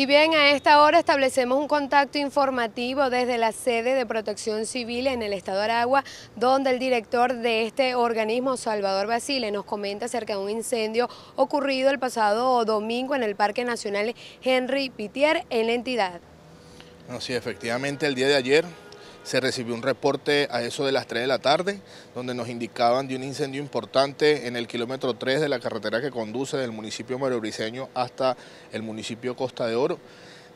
Y bien, a esta hora establecemos un contacto informativo desde la sede de Protección Civil en el Estado de Aragua, donde el director de este organismo, Salvador Basile, nos comenta acerca de un incendio ocurrido el pasado domingo en el Parque Nacional Henry Pitier en la entidad. sí, efectivamente el día de ayer se recibió un reporte a eso de las 3 de la tarde, donde nos indicaban de un incendio importante en el kilómetro 3 de la carretera que conduce del municipio marobriseño hasta el municipio Costa de Oro.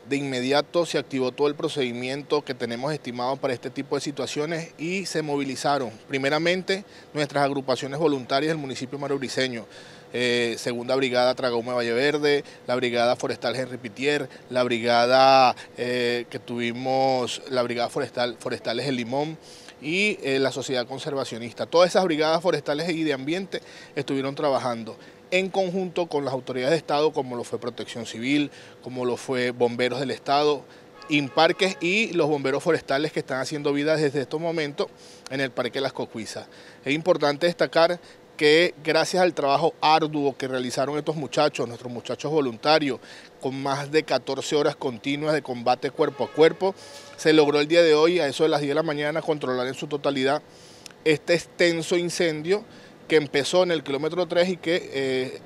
De inmediato se activó todo el procedimiento que tenemos estimado para este tipo de situaciones y se movilizaron primeramente nuestras agrupaciones voluntarias del municipio marobriseño, eh, Segunda Brigada Tragaume Valle Verde, la Brigada Forestal Henry Pitier, la Brigada eh, que tuvimos, la Brigada Forestal Forestales El Limón y eh, la Sociedad Conservacionista. Todas esas brigadas forestales y de ambiente estuvieron trabajando en conjunto con las autoridades de Estado, como lo fue Protección Civil, como lo fue Bomberos del Estado, ...Inparques y los bomberos forestales que están haciendo vida desde estos momentos en el Parque Las Cocuizas. Es importante destacar que gracias al trabajo arduo que realizaron estos muchachos, nuestros muchachos voluntarios, con más de 14 horas continuas de combate cuerpo a cuerpo, se logró el día de hoy, a eso de las 10 de la mañana, controlar en su totalidad este extenso incendio que empezó en el kilómetro 3 y que eh,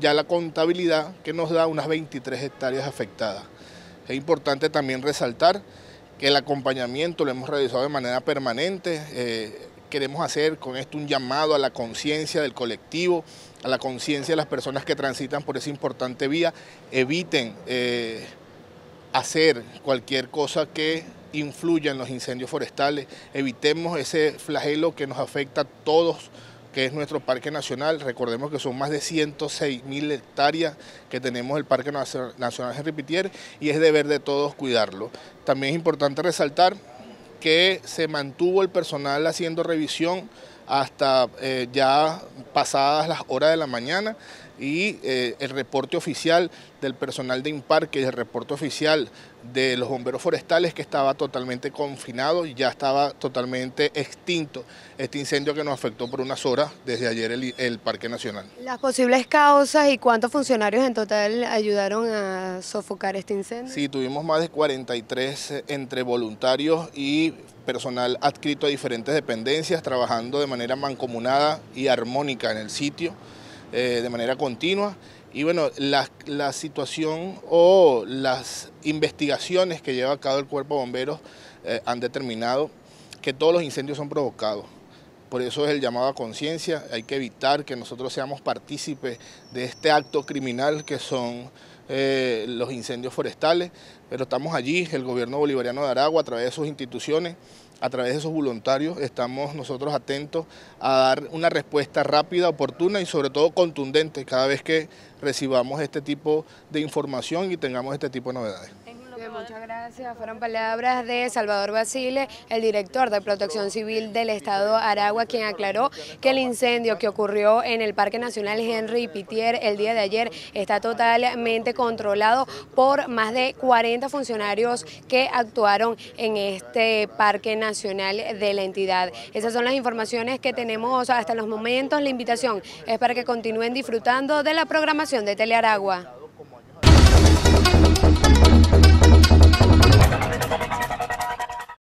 ya la contabilidad que nos da unas 23 hectáreas afectadas. Es importante también resaltar que el acompañamiento lo hemos realizado de manera permanente. Eh, queremos hacer con esto un llamado a la conciencia del colectivo, a la conciencia de las personas que transitan por esa importante vía. Eviten eh, hacer cualquier cosa que influya en los incendios forestales. Evitemos ese flagelo que nos afecta a todos que es nuestro parque nacional. Recordemos que son más de 106.000 hectáreas que tenemos el Parque Nacional Henri Pitier y es deber de todos cuidarlo. También es importante resaltar que se mantuvo el personal haciendo revisión hasta eh, ya pasadas las horas de la mañana y eh, el reporte oficial del personal de Imparque y el reporte oficial de los bomberos forestales que estaba totalmente confinado y ya estaba totalmente extinto este incendio que nos afectó por unas horas desde ayer el, el Parque Nacional. Las posibles causas y cuántos funcionarios en total ayudaron a sofocar este incendio. Sí, tuvimos más de 43 eh, entre voluntarios y personal adscrito a diferentes dependencias, trabajando de manera mancomunada y armónica en el sitio, eh, de manera continua. Y bueno, la, situación o las investigaciones que lleva a cabo el cuerpo de bomberos eh, han determinado que todos los incendios son provocados por eso es el llamado a conciencia, hay que evitar que nosotros seamos partícipes de este acto criminal que son eh, los incendios forestales, pero estamos allí, el gobierno bolivariano de Aragua, a través de sus instituciones, a través de sus voluntarios, estamos nosotros atentos a dar una respuesta rápida, oportuna y sobre todo contundente cada vez que recibamos este tipo de información y tengamos este tipo de novedades. Muchas gracias. Fueron palabras de Salvador Basile, el director de Protección Civil del Estado Aragua, quien aclaró que el incendio que ocurrió en el Parque Nacional Henry Pitier el día de ayer está totalmente controlado por más de 40 funcionarios que actuaron en este Parque Nacional de la entidad. Esas son las informaciones que tenemos hasta los momentos. La invitación es para que continúen disfrutando de la programación de Tele Telearagua.